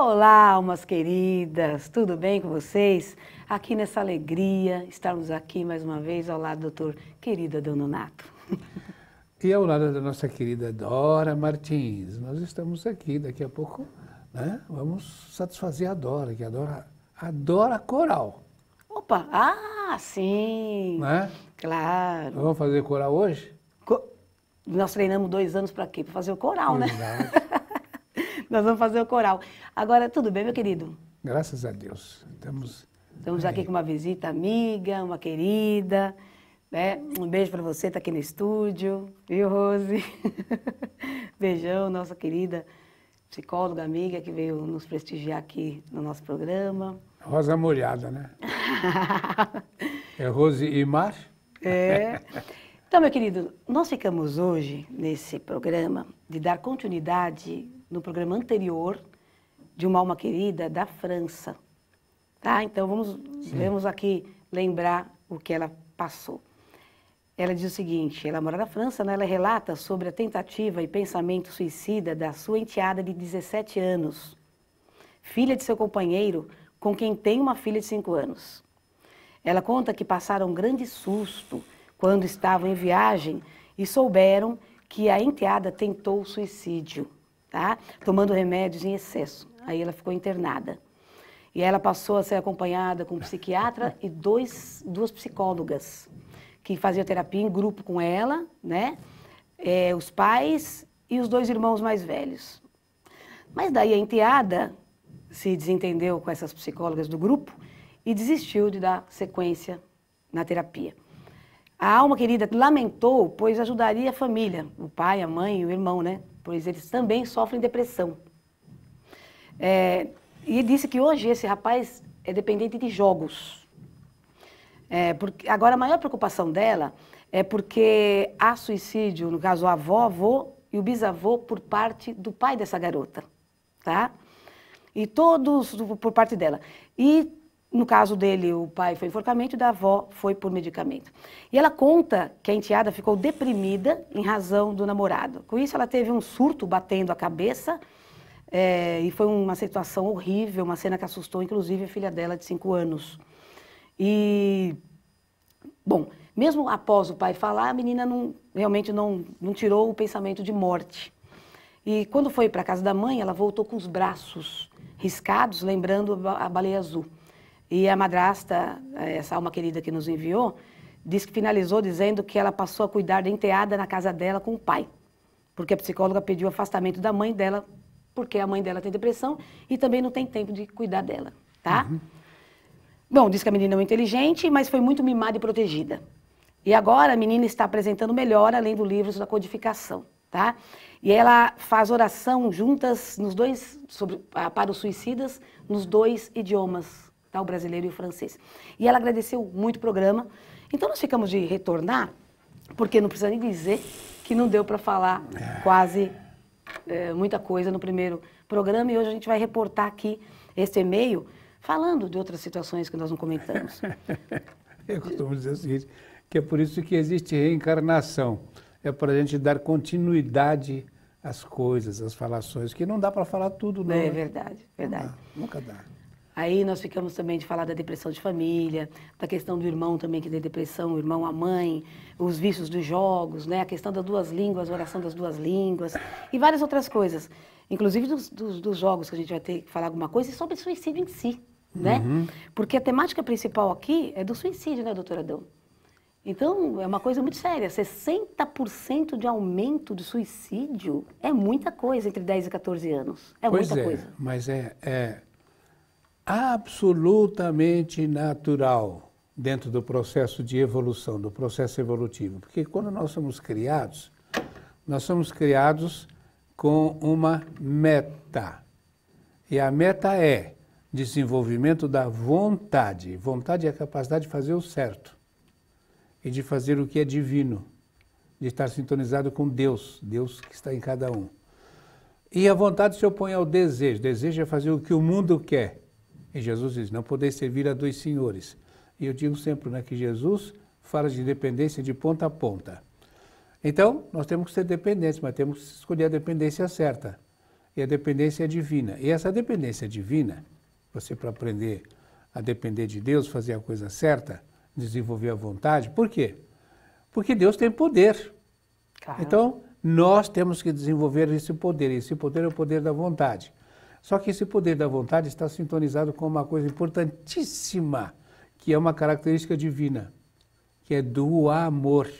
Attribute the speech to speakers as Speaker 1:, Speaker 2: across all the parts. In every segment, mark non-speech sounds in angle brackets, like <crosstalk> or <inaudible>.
Speaker 1: Olá, almas queridas, tudo bem com vocês? Aqui nessa alegria, estarmos aqui mais uma vez ao lado do doutor querida Dononato. <laughs>
Speaker 2: E ao lado da nossa querida Dora Martins. Nós estamos aqui, daqui a pouco né, vamos satisfazer a Dora, que adora, adora coral. Opa, ah, sim! Né?
Speaker 1: Claro.
Speaker 2: Nós vamos fazer coral hoje?
Speaker 1: Co Nós treinamos dois anos para quê? Para fazer o coral, né? Exato. né? <laughs> <laughs> Nós vamos fazer o coral. Agora, tudo bem, meu querido?
Speaker 2: Graças a Deus. Estamos,
Speaker 1: Estamos aqui com uma visita amiga, uma querida. Né? Um beijo para você, está aqui no estúdio. Viu, Rose? <laughs> Beijão, nossa querida psicóloga amiga que veio nos prestigiar aqui no nosso programa.
Speaker 2: Rosa molhada, né? <laughs> é Rose e Mar?
Speaker 1: É. Então, meu querido, nós ficamos hoje nesse programa de dar continuidade no programa anterior de uma alma querida da França. Tá? Então, vamos, vamos aqui lembrar o que ela passou. Ela diz o seguinte: ela mora na França, né? ela relata sobre a tentativa e pensamento suicida da sua enteada de 17 anos, filha de seu companheiro, com quem tem uma filha de 5 anos. Ela conta que passaram um grande susto quando estavam em viagem e souberam que a enteada tentou suicídio, tá? Tomando remédios em excesso. Aí ela ficou internada. E ela passou a ser acompanhada com um psiquiatra e dois, duas psicólogas que faziam terapia em grupo com ela, né? É, os pais e os dois irmãos mais velhos. Mas daí a enteada se desentendeu com essas psicólogas do grupo e desistiu de dar sequência na terapia. A alma querida lamentou, pois ajudaria a família, o pai, a mãe, o irmão, né? Pois eles também sofrem depressão. É, e disse que hoje esse rapaz é dependente de jogos. É, porque, agora, a maior preocupação dela é porque há suicídio, no caso, a avó, avô e o bisavô por parte do pai dessa garota, tá? E todos por parte dela. E no caso dele, o pai foi enforcamento e da avó foi por medicamento. E ela conta que a enteada ficou deprimida em razão do namorado. Com isso, ela teve um surto batendo a cabeça é, e foi uma situação horrível, uma cena que assustou inclusive a filha dela de 5 anos. E, bom, mesmo após o pai falar, a menina não, realmente não, não tirou o pensamento de morte. E quando foi para a casa da mãe, ela voltou com os braços riscados, lembrando a baleia azul. E a madrasta, eh, essa alma querida que nos enviou, diz que finalizou dizendo que ela passou a cuidar da enteada na casa dela com o pai, porque a psicóloga pediu afastamento da mãe dela, porque a mãe dela tem depressão e também não tem tempo de cuidar dela, tá? Uhum. Bom, diz que a menina é inteligente, mas foi muito mimada e protegida. E agora a menina está apresentando melhor, além do livro da codificação, tá? E ela faz oração juntas nos dois sobre, ah, para os suicidas nos dois idiomas tá? o brasileiro e o francês. E ela agradeceu muito o programa. Então nós ficamos de retornar, porque não precisa nem dizer que não deu para falar é. quase é, muita coisa no primeiro programa. E hoje a gente vai reportar aqui este e-mail falando de outras situações que nós não comentamos. <laughs>
Speaker 2: Eu costumo dizer o seguinte, que é por isso que existe reencarnação. É para a gente dar continuidade às coisas, às falações, que não dá para falar tudo, não. É né? verdade, verdade. Não ah, dá, nunca dá.
Speaker 1: Aí nós ficamos também de falar da depressão de família, da questão do irmão também que tem depressão, o irmão, a mãe, os vícios dos jogos, né? A questão das duas línguas, a oração das duas línguas e várias outras coisas. Inclusive dos, dos, dos jogos que a gente vai ter que falar alguma coisa e sobre suicídio em si, né? Uhum. Porque a temática principal aqui é do suicídio, né, doutora Adão? Então, é uma coisa muito séria. 60% de aumento de suicídio é muita coisa entre 10 e 14 anos. É pois muita é, coisa.
Speaker 2: Mas é, é, absolutamente natural dentro do processo de evolução, do processo evolutivo. Porque quando nós somos criados, nós somos criados com uma meta. E a meta é desenvolvimento da vontade. Vontade é a capacidade de fazer o certo e de fazer o que é divino, de estar sintonizado com Deus, Deus que está em cada um. E a vontade se opõe ao desejo. Desejo é fazer o que o mundo quer. E Jesus diz: não podeis servir a dois senhores. E eu digo sempre né, que Jesus fala de dependência de ponta a ponta. Então, nós temos que ser dependentes, mas temos que escolher a dependência certa. E a dependência é divina. E essa dependência divina, você para aprender a depender de Deus, fazer a coisa certa, desenvolver a vontade, por quê? Porque Deus tem poder. Caramba. Então, nós temos que desenvolver esse poder. E Esse poder é o poder da vontade. Só que esse poder da vontade está sintonizado com uma coisa importantíssima, que é uma característica divina, que é do amor.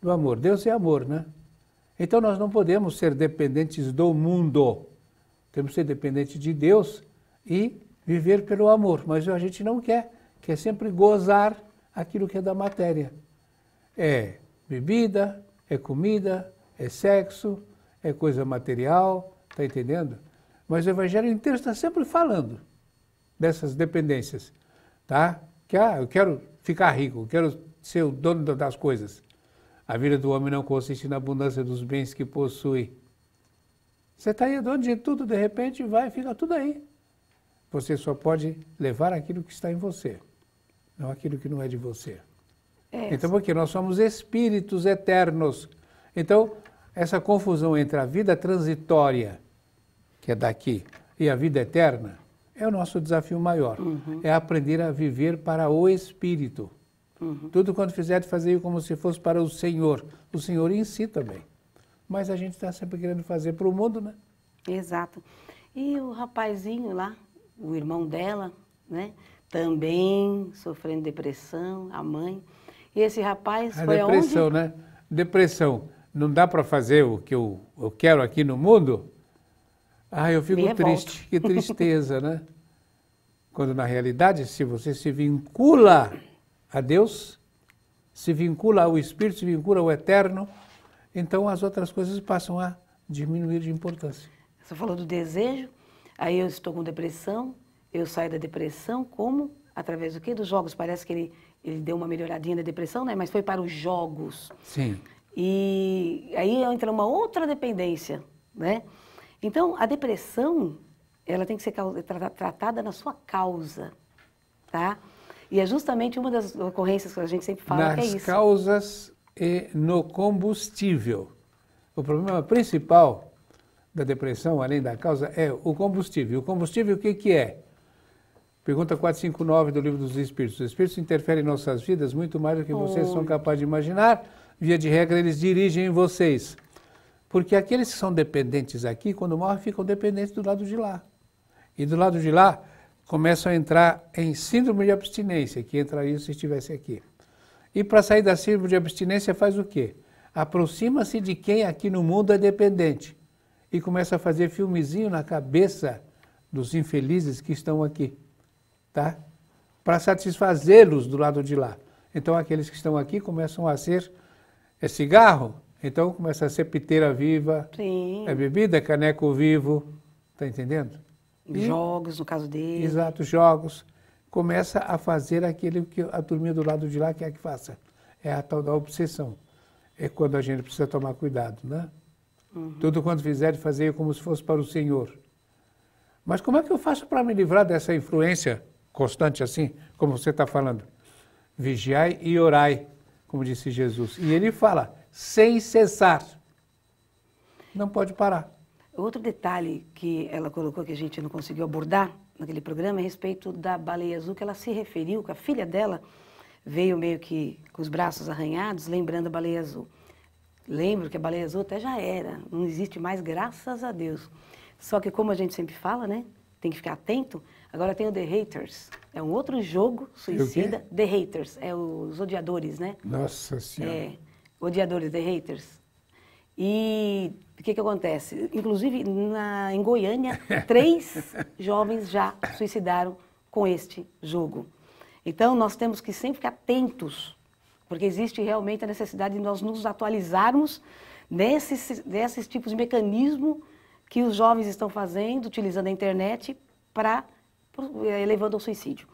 Speaker 2: Do amor. Deus é amor, né? Então nós não podemos ser dependentes do mundo. Temos que ser dependentes de Deus e viver pelo amor. Mas a gente não quer, quer é sempre gozar aquilo que é da matéria. É bebida, é comida, é sexo, é coisa material, Está entendendo? Mas o Evangelho inteiro está sempre falando dessas dependências, tá? Que ah, eu quero ficar rico, eu quero ser o dono das coisas. A vida do homem não consiste na abundância dos bens que possui. Você está aí é dono de tudo, de repente vai, fica tudo aí. Você só pode levar aquilo que está em você, não aquilo que não é de você. É então, porque nós somos espíritos eternos. Então, essa confusão entre a vida transitória que é daqui, e a vida eterna, é o nosso desafio maior. Uhum. É aprender a viver para o Espírito. Uhum. Tudo quanto fizer, fazer como se fosse para o Senhor. O Senhor em si também. Mas a gente está sempre querendo fazer para o mundo, né? Exato. E o rapazinho lá, o irmão
Speaker 1: dela, né? Também sofrendo depressão, a mãe. E esse rapaz a foi depressão, aonde? Depressão,
Speaker 2: né? Depressão. Não dá para fazer o que eu, eu quero aqui no mundo? Ah, eu fico triste, que tristeza, né? Quando na realidade, se você se vincula a Deus, se vincula ao Espírito, se vincula ao Eterno, então as outras coisas passam a diminuir de importância.
Speaker 1: Você falou do desejo, aí eu estou com depressão, eu saio da depressão como? Através do quê? Dos jogos. Parece que ele, ele deu uma melhoradinha na depressão, né? mas foi para os jogos. Sim. E aí entra uma outra dependência, né? Então, a depressão, ela tem que ser tratada na sua causa, tá? E é justamente uma das ocorrências que a gente sempre fala Nas que é isso. Nas
Speaker 2: causas e no combustível. O problema principal da depressão, além da causa, é o combustível. O combustível o que, que é? Pergunta 459 do Livro dos Espíritos. Os Espíritos interferem em nossas vidas muito mais do que vocês oh. são capazes de imaginar. Via de regra, eles dirigem vocês. Porque aqueles que são dependentes aqui, quando morrem, ficam dependentes do lado de lá. E do lado de lá, começam a entrar em síndrome de abstinência, que entraria se estivesse aqui. E para sair da síndrome de abstinência, faz o quê? Aproxima-se de quem aqui no mundo é dependente. E começa a fazer filmezinho na cabeça dos infelizes que estão aqui, tá? Para satisfazê-los do lado de lá. Então, aqueles que estão aqui começam a ser é cigarro, então começa a ser piteira viva, Sim. é bebida, caneco vivo, está entendendo? E, jogos, no caso dele. Exato, jogos. Começa a fazer aquilo que a turminha do lado de lá quer que faça. É a tal da obsessão. É quando a gente precisa tomar cuidado, né? Uhum. Tudo quanto fizer, fazer como se fosse para o Senhor. Mas como é que eu faço para me livrar dessa influência constante assim, como você está falando? Vigiai e orai, como disse Jesus. E ele fala, sem cessar. Não
Speaker 1: pode parar. Outro detalhe que ela colocou que a gente não conseguiu abordar naquele programa é a respeito da baleia azul, que ela se referiu, que a filha dela veio meio que com os braços arranhados, lembrando a baleia azul. Lembro que a baleia azul até já era, não existe mais, graças a Deus. Só que, como a gente sempre fala, né? Tem que ficar atento. Agora tem o The Haters. É um outro jogo suicida. The Haters. É os odiadores, né?
Speaker 2: Nossa Senhora. É
Speaker 1: odiadores, the haters. E o que, que acontece? Inclusive, na, em Goiânia, <laughs> três jovens já suicidaram com este jogo. Então, nós temos que sempre ficar atentos, porque existe realmente a necessidade de nós nos atualizarmos nesses, desses tipos de mecanismo que os jovens estão fazendo, utilizando a internet para elevando eh, ao suicídio.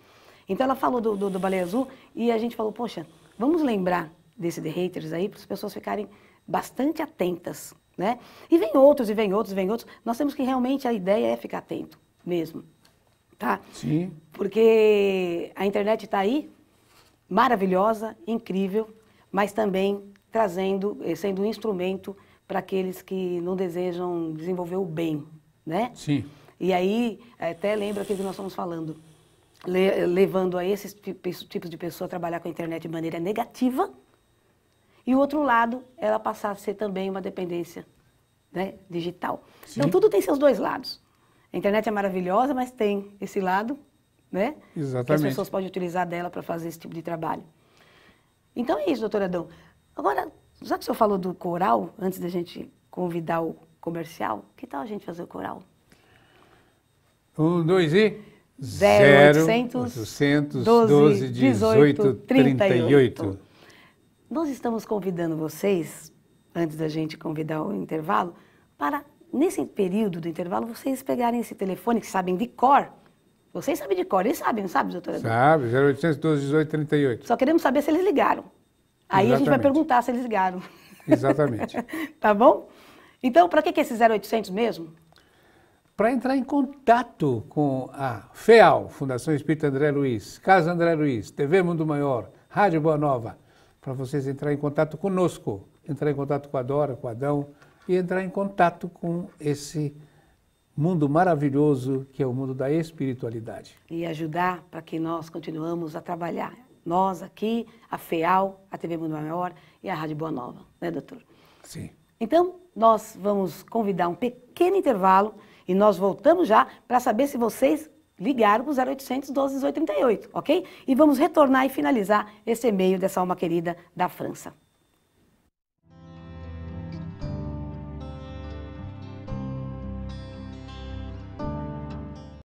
Speaker 1: Então, ela falou do, do, do Baleia Azul e a gente falou, poxa, vamos lembrar desse The Haters aí, para as pessoas ficarem bastante atentas, né? E vem outros, e vem outros, e vem outros. Nós temos que realmente, a ideia é ficar atento mesmo, tá? Sim. Porque a internet está aí, maravilhosa, incrível, mas também trazendo, eh, sendo um instrumento para aqueles que não desejam desenvolver o bem, né? Sim. E aí, eh, até lembra aquilo que nós estamos falando, eh, levando a esses tipos de pessoa a trabalhar com a internet de maneira negativa, e o outro lado, ela passar a ser também uma dependência né, digital. Então, Sim. Então, tudo tem seus dois lados. A internet é maravilhosa, mas tem esse lado, né? Exatamente. Que as pessoas podem utilizar dela para fazer esse tipo de trabalho. Então é isso, doutor Adão. Agora, já que o senhor falou do coral, antes da gente convidar o comercial, que tal a gente fazer o coral?
Speaker 2: Um, dois e. 0800 812 18, 18 38.
Speaker 1: Nós estamos convidando vocês, antes da gente convidar o intervalo, para, nesse período do intervalo, vocês pegarem esse telefone que sabem de cor. Vocês sabem de cor, eles sabem, não sabem, doutora?
Speaker 2: Sabe, 0812 1838 38.
Speaker 1: Só queremos saber se eles ligaram. Aí Exatamente. a gente vai perguntar se eles ligaram.
Speaker 2: Exatamente.
Speaker 1: <laughs> tá bom? Então, para que, que é esse 0800 mesmo?
Speaker 2: Para entrar em contato com a FEAL, Fundação Espírita André Luiz, Casa André Luiz, TV Mundo Maior, Rádio Boa Nova, para vocês entrarem em contato conosco, entrar em contato com a Dora, com o Adão e entrar em contato com esse mundo maravilhoso que é o mundo da espiritualidade.
Speaker 1: E ajudar para que nós continuamos a trabalhar. Nós aqui, a FEAL, a TV Mundo Maior e a Rádio Boa Nova, né, doutor? Sim. Então, nós vamos convidar um pequeno intervalo e nós voltamos já para saber se vocês ligaram para o 0800 12 1838, ok? E vamos retornar e finalizar esse e-mail dessa alma querida da França.